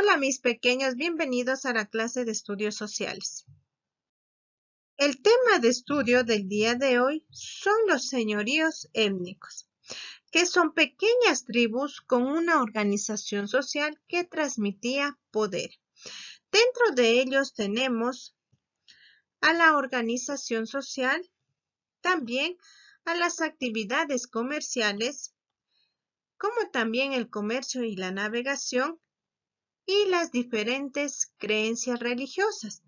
Hola mis pequeños, bienvenidos a la clase de estudios sociales. El tema de estudio del día de hoy son los señoríos étnicos, que son pequeñas tribus con una organización social que transmitía poder. Dentro de ellos tenemos a la organización social, también a las actividades comerciales, como también el comercio y la navegación, y las diferentes creencias religiosas.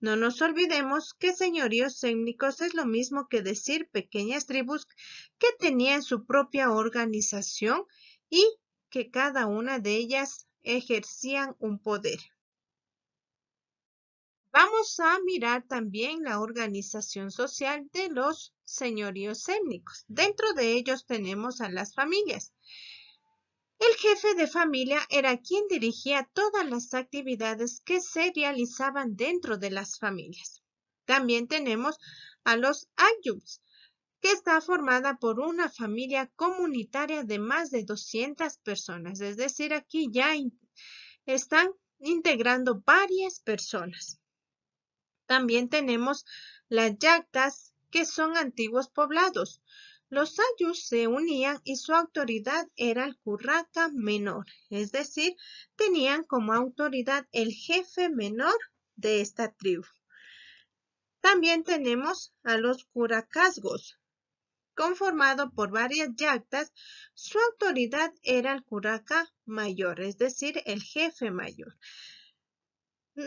No nos olvidemos que señoríos étnicos es lo mismo que decir pequeñas tribus que tenían su propia organización y que cada una de ellas ejercían un poder. Vamos a mirar también la organización social de los señoríos étnicos. Dentro de ellos tenemos a las familias. El jefe de familia era quien dirigía todas las actividades que se realizaban dentro de las familias. También tenemos a los ayubs, que está formada por una familia comunitaria de más de 200 personas. Es decir, aquí ya están integrando varias personas. También tenemos las yactas, que son antiguos poblados, los ayus se unían y su autoridad era el curaca menor, es decir, tenían como autoridad el jefe menor de esta tribu. También tenemos a los curacasgos, conformado por varias yactas, su autoridad era el curaca mayor, es decir, el jefe mayor. Mm,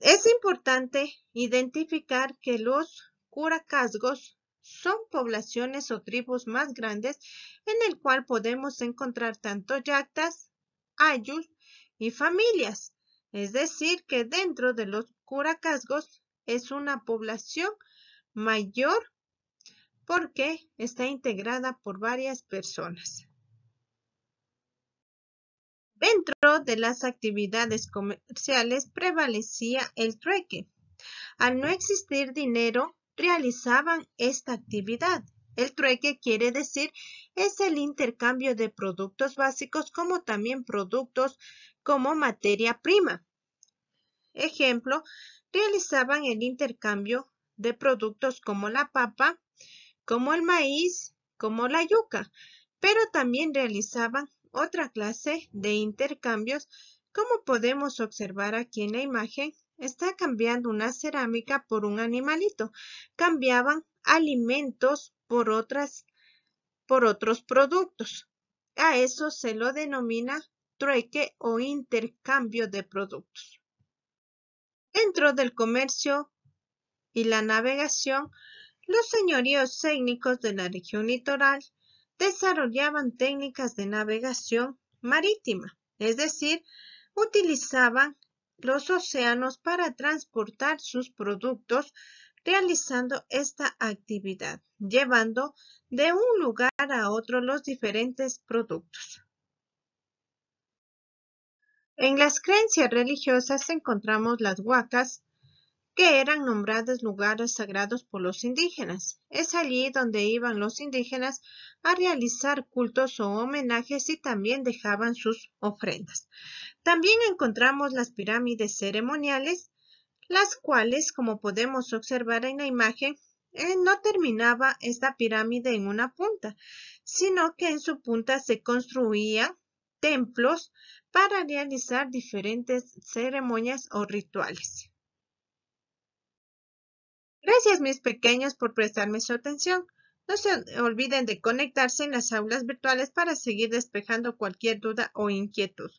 es importante identificar que los curacasgos son poblaciones o tribus más grandes en el cual podemos encontrar tanto yactas, ayus y familias. Es decir, que dentro de los curacasgos es una población mayor porque está integrada por varias personas. Dentro de las actividades comerciales prevalecía el trueque. Al no existir dinero, realizaban esta actividad. El trueque quiere decir es el intercambio de productos básicos como también productos como materia prima. Ejemplo, realizaban el intercambio de productos como la papa, como el maíz, como la yuca, pero también realizaban otra clase de intercambios como podemos observar aquí en la imagen Está cambiando una cerámica por un animalito. Cambiaban alimentos por otras, por otros productos. A eso se lo denomina trueque o intercambio de productos. Dentro del comercio y la navegación, los señoríos técnicos de la región litoral desarrollaban técnicas de navegación marítima, es decir, utilizaban los océanos para transportar sus productos, realizando esta actividad, llevando de un lugar a otro los diferentes productos. En las creencias religiosas encontramos las huacas, que eran nombrados lugares sagrados por los indígenas. Es allí donde iban los indígenas a realizar cultos o homenajes y también dejaban sus ofrendas. También encontramos las pirámides ceremoniales, las cuales, como podemos observar en la imagen, eh, no terminaba esta pirámide en una punta, sino que en su punta se construían templos para realizar diferentes ceremonias o rituales. Gracias mis pequeños por prestarme su atención. No se olviden de conectarse en las aulas virtuales para seguir despejando cualquier duda o inquietud.